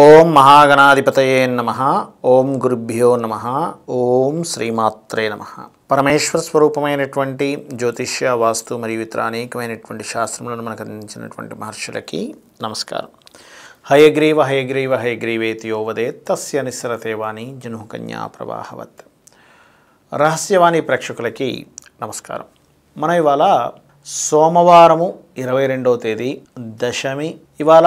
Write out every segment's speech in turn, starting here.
ఓం మహాగణాధిపతయే నమ ఓం గురుభ్యో నమ ఓం శ్రీమాత్రే నమ పరమేశ్వర స్వరూపమైనటువంటి జ్యోతిష్య వాస్తు మరియు ఇతర అనేకమైనటువంటి శాస్త్రములను మనకు అందించినటువంటి మహర్షులకి నమస్కారం హయగ్రీవ హయగ్రీవ హయగ్రీవేతి యోవదే తస్య నిస్సరతేవాణి కన్యా ప్రవాహవత్ రహస్యవాణి ప్రేక్షకులకి నమస్కారం మన ఇవాళ సోమవారము ఇరవై రెండవ తేదీ దశమి ఇవాళ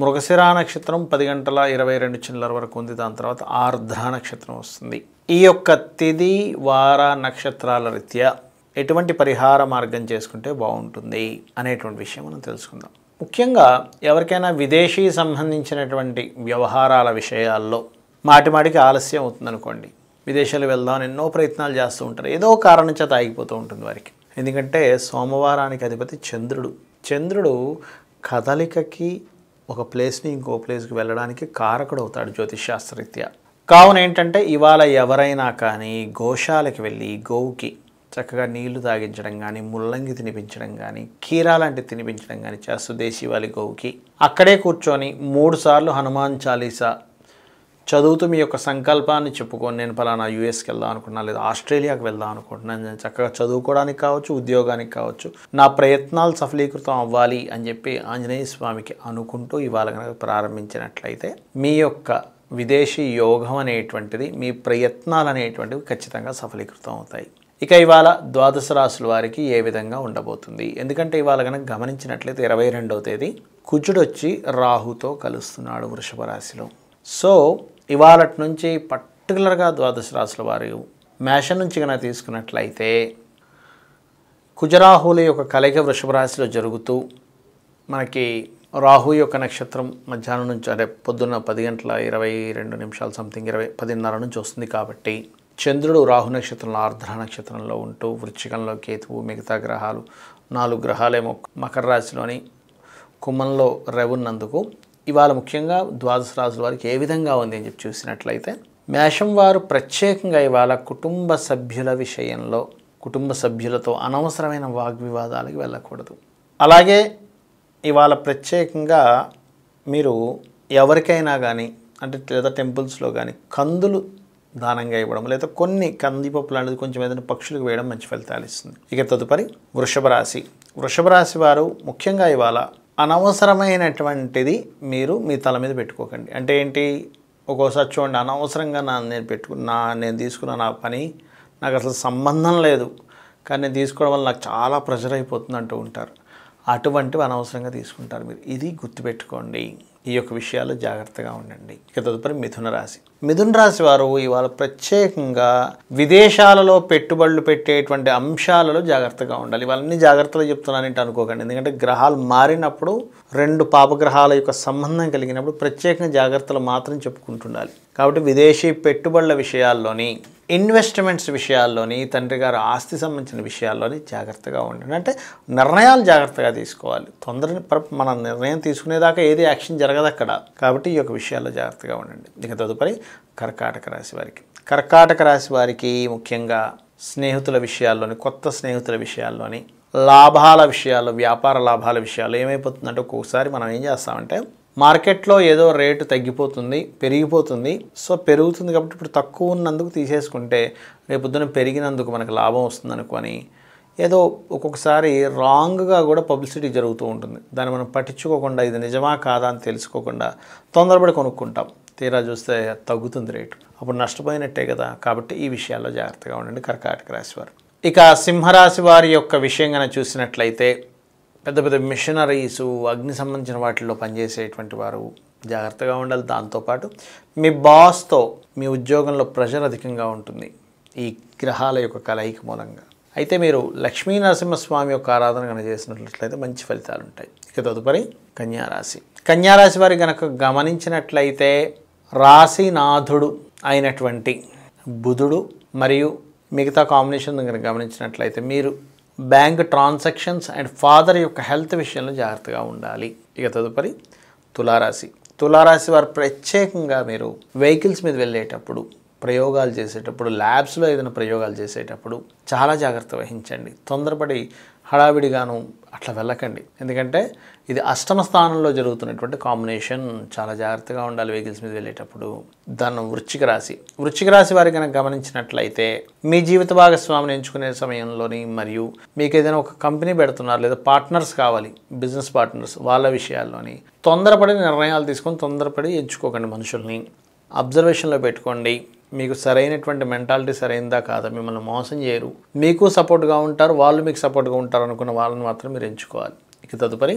మృగశిరా నక్షత్రం పది గంటల ఇరవై రెండు చిన్నల వరకు ఉంది దాని తర్వాత ఆర్ధ నక్షత్రం వస్తుంది ఈ యొక్క తిది వార నక్షత్రాల రీత్యా ఎటువంటి పరిహార మార్గం చేసుకుంటే బాగుంటుంది అనేటువంటి విషయం మనం తెలుసుకుందాం ముఖ్యంగా ఎవరికైనా విదేశీ సంబంధించినటువంటి వ్యవహారాల విషయాల్లో మాటిమాటికి ఆలస్యం అవుతుందనుకోండి విదేశాలు వెళ్దామని ఎన్నో ప్రయత్నాలు చేస్తూ ఉంటారు ఏదో కారణం చేత ఆగిపోతూ ఉంటుంది వారికి ఎందుకంటే సోమవారానికి అధిపతి చంద్రుడు చంద్రుడు కదలికకి ఒక ప్లేస్ని ఇంకో ప్లేస్కి వెళ్ళడానికి కారకుడు అవుతాడు జ్యోతిష్ శాస్త్రరీత్యా కావున ఏంటంటే ఇవాళ ఎవరైనా కానీ గోశాలకి వెళ్ళి గోవుకి చక్కగా నీళ్లు తాగించడం కానీ ముల్లంగి తినిపించడం కానీ కీరా లాంటివి తినిపించడం కానీ చేస్తూ దేశీవాలి గోవుకి అక్కడే కూర్చొని మూడు సార్లు హనుమాన్ చాలీసా చదువుతూ మీ యొక్క సంకల్పాన్ని చెప్పుకొని నేను ఫలానా యూఎస్కి వెళ్దాం అనుకుంటున్నా లేదా ఆస్ట్రేలియాకి వెళ్దాం అనుకుంటున్నాను నేను చక్కగా చదువుకోవడానికి కావచ్చు ఉద్యోగానికి కావచ్చు నా ప్రయత్నాలు సఫలీకృతం అవ్వాలి అని చెప్పి ఆంజనేయ స్వామికి అనుకుంటూ ఇవాళ కనుక ప్రారంభించినట్లయితే మీ యొక్క విదేశీ యోగం అనేటువంటిది మీ ప్రయత్నాలు అనేటువంటివి ఖచ్చితంగా సఫలీకృతం అవుతాయి ఇక ఇవాళ ద్వాదశ రాశుల వారికి ఏ విధంగా ఉండబోతుంది ఎందుకంటే ఇవాళ కనుక గమనించినట్లయితే ఇరవై రెండవ తేదీ కుజుడొచ్చి రాహుతో కలుస్తున్నాడు వృషభ రాశిలో సో ఇవాళటి నుంచి పర్టికులర్గా ద్వాదశ రాశుల వారు మేషం నుంచి కనుక తీసుకున్నట్లయితే కుజరాహుల యొక్క కలయిక వృషభ రాశిలో జరుగుతూ మనకి రాహు యొక్క నక్షత్రం మధ్యాహ్నం నుంచి అదే పొద్దున్న పది గంటల ఇరవై రెండు నిమిషాలు సంథింగ్ ఇరవై పదిన్నర నుంచి వస్తుంది కాబట్టి చంద్రుడు రాహు నక్షత్రంలో ఆర్ద్ర నక్షత్రంలో ఉంటూ వృచ్చికంలో కేతువు మిగతా గ్రహాలు నాలుగు గ్రహాలేమో మకర రాశిలోని కుమ్మంలో రెవున్నందుకు ఇవాళ ముఖ్యంగా ద్వాదశ రాజుల వారికి ఏ విధంగా ఉంది అని చెప్పి చూసినట్లయితే మేషం వారు ప్రత్యేకంగా ఇవాళ కుటుంబ సభ్యుల విషయంలో కుటుంబ సభ్యులతో అనవసరమైన వాగ్వివాదాలకు వెళ్ళకూడదు అలాగే ఇవాళ ప్రత్యేకంగా మీరు ఎవరికైనా కానీ అంటే లేదా టెంపుల్స్లో కానీ కందులు దానంగా ఇవ్వడం లేదా కొన్ని కందిపప్పు లాంటిది కొంచెం ఏదైనా పక్షులకు వేయడం మంచి ఫలితాలు ఇస్తుంది ఇక తదుపరి వృషభ రాశి వృషభ రాశి వారు ముఖ్యంగా ఇవాళ అనవసరమైనటువంటిది మీరు మీ తల మీద పెట్టుకోకండి అంటే ఏంటి ఒక్కోసారి చూడండి అనవసరంగా నా నేను పెట్టుకు నా నేను తీసుకున్న నా పని నాకు అసలు సంబంధం లేదు కానీ నేను తీసుకోవడం వల్ల నాకు చాలా ప్రెషర్ అయిపోతుంది అంటూ ఉంటారు అటువంటివి అనవసరంగా తీసుకుంటారు మీరు ఇది గుర్తుపెట్టుకోండి ఈ యొక్క విషయాల్లో జాగ్రత్తగా ఉండండి ఇక తదుపరి మిథున రాశి మిథున రాశి వారు ఇవాళ ప్రత్యేకంగా విదేశాలలో పెట్టుబడులు పెట్టేటువంటి అంశాలలో జాగ్రత్తగా ఉండాలి ఇవన్నీ జాగ్రత్తలు చెప్తున్నాను అంటే అనుకోకండి ఎందుకంటే గ్రహాలు మారినప్పుడు రెండు పాపగ్రహాల యొక్క సంబంధం కలిగినప్పుడు ప్రత్యేకంగా జాగ్రత్తలు మాత్రం చెప్పుకుంటుండాలి కాబట్టి విదేశీ పెట్టుబడుల విషయాల్లోని ఇన్వెస్ట్మెంట్స్ విషయాల్లోని తండ్రి గారు ఆస్తి సంబంధించిన విషయాల్లోని జాగ్రత్తగా ఉండండి అంటే నిర్ణయాలు జాగ్రత్తగా తీసుకోవాలి తొందర మన నిర్ణయం తీసుకునేదాకా ఏది యాక్షన్ జరగదు అక్కడ కాబట్టి ఈ యొక్క విషయాల్లో జాగ్రత్తగా ఉండండి ఇక తదుపరి కర్కాటక రాశి వారికి కర్కాటక రాశి వారికి ముఖ్యంగా స్నేహితుల విషయాల్లోని కొత్త స్నేహితుల విషయాల్లోని లాభాల విషయాలు వ్యాపార లాభాల విషయాలు ఏమైపోతుందంటే ఒక్కొక్కసారి మనం ఏం చేస్తామంటే మార్కెట్లో ఏదో రేటు తగ్గిపోతుంది పెరిగిపోతుంది సో పెరుగుతుంది కాబట్టి ఇప్పుడు తక్కువ ఉన్నందుకు తీసేసుకుంటే రేపొద్దున పెరిగినందుకు మనకు లాభం వస్తుంది అనుకోని ఏదో ఒక్కొక్కసారి రాంగ్గా కూడా పబ్లిసిటీ జరుగుతూ ఉంటుంది దాన్ని మనం పట్టించుకోకుండా ఇది నిజమా కాదా అని తెలుసుకోకుండా తొందరపడి కొనుక్కుంటాం తీరా చూస్తే తగ్గుతుంది రేటు అప్పుడు నష్టపోయినట్టే కదా కాబట్టి ఈ విషయాల్లో జాగ్రత్తగా ఉండండి కర్కాటక రాశి వారు ఇక సింహరాశి వారి యొక్క విషయం కనుక చూసినట్లయితే పెద్ద పెద్ద మిషనరీసు అగ్ని సంబంధించిన వాటిల్లో పనిచేసేటువంటి వారు జాగ్రత్తగా ఉండాలి దాంతోపాటు మీ బాస్తో మీ ఉద్యోగంలో ప్రెషర్ అధికంగా ఉంటుంది ఈ గ్రహాల యొక్క కలయిక మూలంగా అయితే మీరు లక్ష్మీ నరసింహస్వామి యొక్క ఆరాధన కనుక చేసినట్లయితే మంచి ఫలితాలు ఉంటాయి ఇక తదుపరి కన్యారాశి కన్యారాశి వారి కనుక గమనించినట్లయితే రాశినాథుడు అయినటువంటి బుధుడు మరియు మిగతా కాంబినేషన్ కనుక గమనించినట్లయితే మీరు బ్యాంక్ ట్రాన్సాక్షన్స్ అండ్ ఫాదర్ యొక్క హెల్త్ విషయంలో జాగ్రత్తగా ఉండాలి ఇక తదుపరి తులారాశి తులారాశి వారు ప్రత్యేకంగా మీరు వెహికల్స్ మీద వెళ్ళేటప్పుడు ప్రయోగాలు చేసేటప్పుడు ల్యాబ్స్లో ఏదైనా ప్రయోగాలు చేసేటప్పుడు చాలా జాగ్రత్త వహించండి తొందరపడి హడావిడిగాను అట్లా వెళ్ళకండి ఎందుకంటే ఇది అష్టమ స్థానంలో జరుగుతున్నటువంటి కాంబినేషన్ చాలా జాగ్రత్తగా ఉండాలి వెహికల్స్ మీద వెళ్ళేటప్పుడు దాన్ని వృశ్చిక రాశి వృశ్చిక రాశి వారి కనుక గమనించినట్లయితే మీ జీవిత భాగస్వామిని ఎంచుకునే సమయంలోని మరియు మీకు ఏదైనా ఒక కంపెనీ పెడుతున్నారు లేదా పార్ట్నర్స్ కావాలి బిజినెస్ పార్ట్నర్స్ వాళ్ళ విషయాల్లోని తొందరపడి నిర్ణయాలు తీసుకొని తొందరపడి ఎంచుకోకండి మనుషుల్ని అబ్జర్వేషన్లో పెట్టుకోండి మీకు సరైనటువంటి మెంటాలిటీ సరైనదా కాదా మిమ్మల్ని మోసం చేయరు మీకు సపోర్ట్గా ఉంటారు వాళ్ళు మీకు సపోర్ట్గా ఉంటారు అనుకున్న వాళ్ళని మాత్రం మీరు ఎంచుకోవాలి ఇక తదుపరి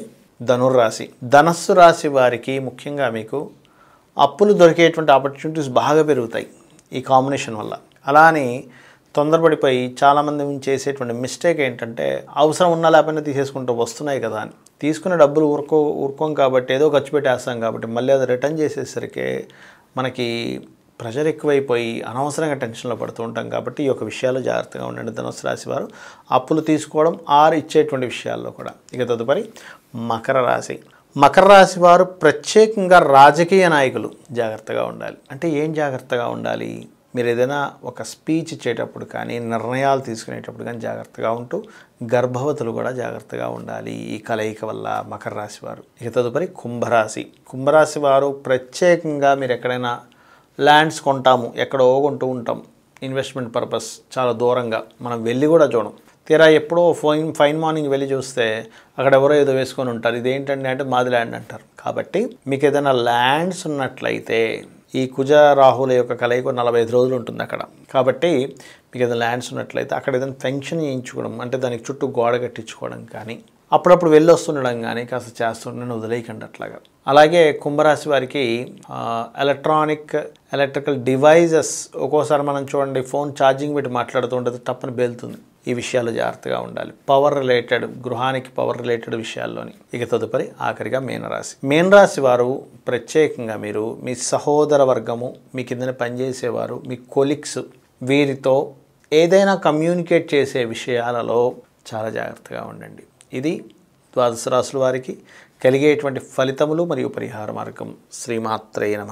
ధనుర్రాశి ధనస్సు రాశి వారికి ముఖ్యంగా మీకు అప్పులు దొరికేటువంటి ఆపర్చునిటీస్ బాగా పెరుగుతాయి ఈ కాంబినేషన్ వల్ల అలానే తొందరపడిపోయి చాలామంది చేసేటువంటి మిస్టేక్ ఏంటంటే అవసరం ఉన్నా లేకపోయినా తీసేసుకుంటూ వస్తున్నాయి కదా అని తీసుకున్న డబ్బులు ఊరుకో ఊరుకోం కాబట్టి ఏదో ఖర్చు పెట్టేస్తాం కాబట్టి మళ్ళీ అది రిటర్న్ చేసేసరికి మనకి ప్రెషర్ ఎక్కువైపోయి అనవసరంగా టెన్షన్లో పడుతూ ఉంటాం కాబట్టి ఈ యొక్క విషయాలు జాగ్రత్తగా ఉండండి ధనుసు రాశి వారు అప్పులు తీసుకోవడం ఆర్ ఇచ్చేటువంటి విషయాల్లో కూడా ఇక తదుపరి మకర రాశి మకర రాశి వారు ప్రత్యేకంగా రాజకీయ నాయకులు జాగ్రత్తగా ఉండాలి అంటే ఏం జాగ్రత్తగా ఉండాలి మీరు ఏదైనా ఒక స్పీచ్ ఇచ్చేటప్పుడు కానీ నిర్ణయాలు తీసుకునేటప్పుడు కానీ జాగ్రత్తగా ఉంటూ గర్భవతులు కూడా జాగ్రత్తగా ఉండాలి ఈ కలయిక వల్ల మకర రాశి వారు ఇక తదుపరి కుంభరాశి కుంభరాశి వారు ప్రత్యేకంగా మీరు ఎక్కడైనా ల్యాండ్స్ కొంటాము ఎక్కడో కొంటూ ఉంటాం ఇన్వెస్ట్మెంట్ పర్పస్ చాలా దూరంగా మనం వెళ్ళి కూడా చూడం తీరా ఎప్పుడో ఫైన్ ఫైన్ మార్నింగ్ వెళ్ళి చూస్తే అక్కడ ఎవరో ఏదో వేసుకొని ఉంటారు ఇదేంటండి అంటే మాది ల్యాండ్ అంటారు కాబట్టి మీకు ఏదైనా ల్యాండ్స్ ఉన్నట్లయితే ఈ కుజ రాహుల యొక్క కలయిక నలభై ఐదు రోజులు ఉంటుంది అక్కడ కాబట్టి మీకు ఏదైనా ల్యాండ్స్ ఉన్నట్లయితే అక్కడ ఏదైనా ఫెన్షన్ చేయించుకోవడం అంటే దానికి చుట్టూ గోడ కట్టించుకోవడం కానీ అప్పుడప్పుడు వెళ్ళొస్తుండడం కానీ కాస్త చేస్తుండడం వదిలేయకండి అట్లాగా అలాగే కుంభరాశి వారికి ఎలక్ట్రానిక్ ఎలక్ట్రికల్ డివైజెస్ ఒక్కోసారి మనం చూడండి ఫోన్ ఛార్జింగ్ పెట్టి మాట్లాడుతూ ఉంటుంది తప్పని బేలుతుంది ఈ విషయాలు జాగ్రత్తగా ఉండాలి పవర్ రిలేటెడ్ గృహానికి పవర్ రిలేటెడ్ విషయాల్లోని ఇక తదుపరి ఆఖరిగా మీనరాశి మీనరాశి వారు ప్రత్యేకంగా మీరు మీ సహోదర వర్గము మీ కిందన పనిచేసేవారు మీ కొలిక్స్ వీరితో ఏదైనా కమ్యూనికేట్ చేసే విషయాలలో చాలా జాగ్రత్తగా ఉండండి ఇది ద్వాదశ రాశుల వారికి కలిగేటువంటి ఫలితములు మరియు పరిహార మార్గం శ్రీమాత్రే నమ